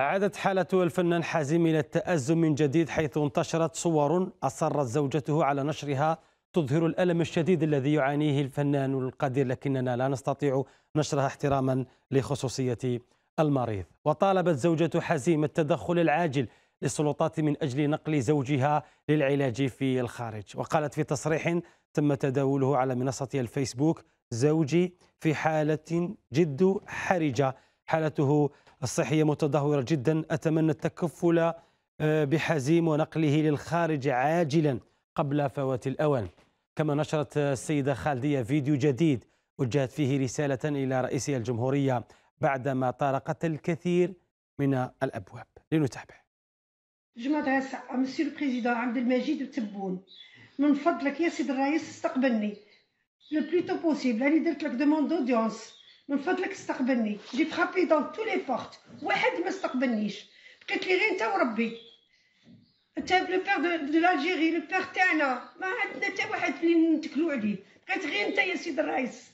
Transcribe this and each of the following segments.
عادت حالة الفنان حازم إلى التأزم من جديد حيث انتشرت صور أصرت زوجته على نشرها تظهر الألم الشديد الذي يعانيه الفنان القدير لكننا لا نستطيع نشرها احتراما لخصوصية المريض وطالبت زوجة حزيم التدخل العاجل للسلطات من أجل نقل زوجها للعلاج في الخارج وقالت في تصريح تم تداوله على منصة الفيسبوك زوجي في حالة جد حرجة حالته الصحية متدهورة جدا أتمنى التكفل آه، بحزيم ونقله للخارج عاجلا قبل فوات الأوان كما نشرت السيدة خالدية فيديو جديد وجهت فيه رسالة إلى رئيس الجمهورية بعدما طرقت الكثير من الأبواب لنتابع جمعة رئاسة مسيو البريزيدون عبد المجيد تبون من فضلك يا سيد الرئيس استقبلني لو بليتو بوسيبل راني درت لك دوموند اودونس من فضلك استقبلني جي فرابي دون تو لي بورت واحد ما استقبلنيش بقيت لي غير انت وربي انت لو بير دو لالجيري لو بير تاعنا ما عندنا حتى واحد اللي نتكلو عليه بقيت غير انت يا سيد الرئيس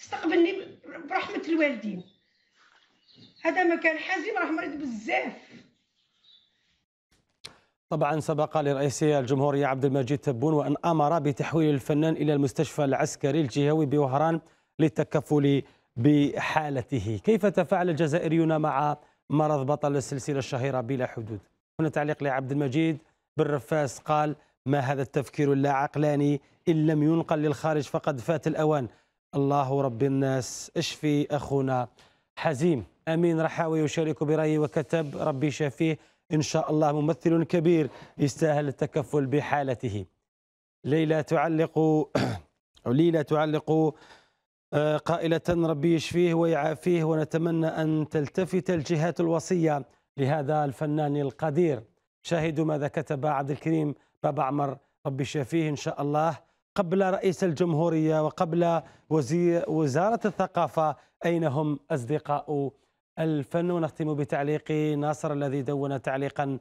استقبلني برحمه الوالدين هذا ما كان حازم راه مريض بزاف طبعا سبق لرئيس الجمهورية عبد المجيد تبون وأن أمر بتحويل الفنان إلى المستشفى العسكري الجهوي بوهران للتكفل بحالته كيف تفاعل الجزائريون مع مرض بطل السلسلة الشهيرة بلا حدود هنا تعليق لعبد المجيد بالرفاس قال ما هذا التفكير اللا عقلاني إن لم ينقل للخارج فقد فات الأوان الله رب الناس اشفي أخونا حزيم أمين رحاوي يشارك برأيي وكتب ربي شافيه إن شاء الله ممثل كبير يستاهل التكفل بحالته ليلى تعلق ليلى تعلق آه، قائلة ربي يشفيه ويعافيه ونتمنى أن تلتفت الجهات الوصية لهذا الفنان القدير شاهدوا ماذا كتب عبد الكريم بابا عمر ربي يشفيه إن شاء الله قبل رئيس الجمهورية وقبل وزير وزارة الثقافة أين هم أصدقاء الفن ونختم بتعليق ناصر الذي دون تعليقا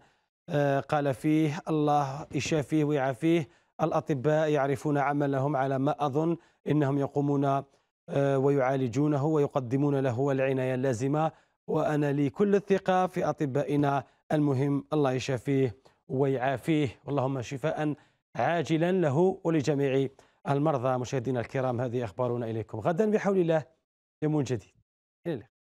آه، قال فيه الله يشافيه ويعافيه الأطباء يعرفون عملهم على ما أظن إنهم يقومون آه، ويعالجونه ويقدمون له العناية اللازمة وأنا لي كل الثقة في أطبائنا المهم الله يشافيه ويعافيه اللهم شفاء عاجلا له ولجميع المرضى مشاهدينا الكرام هذه أخبارنا إليكم غدا بحول الله يوم جديد إلى اللقاء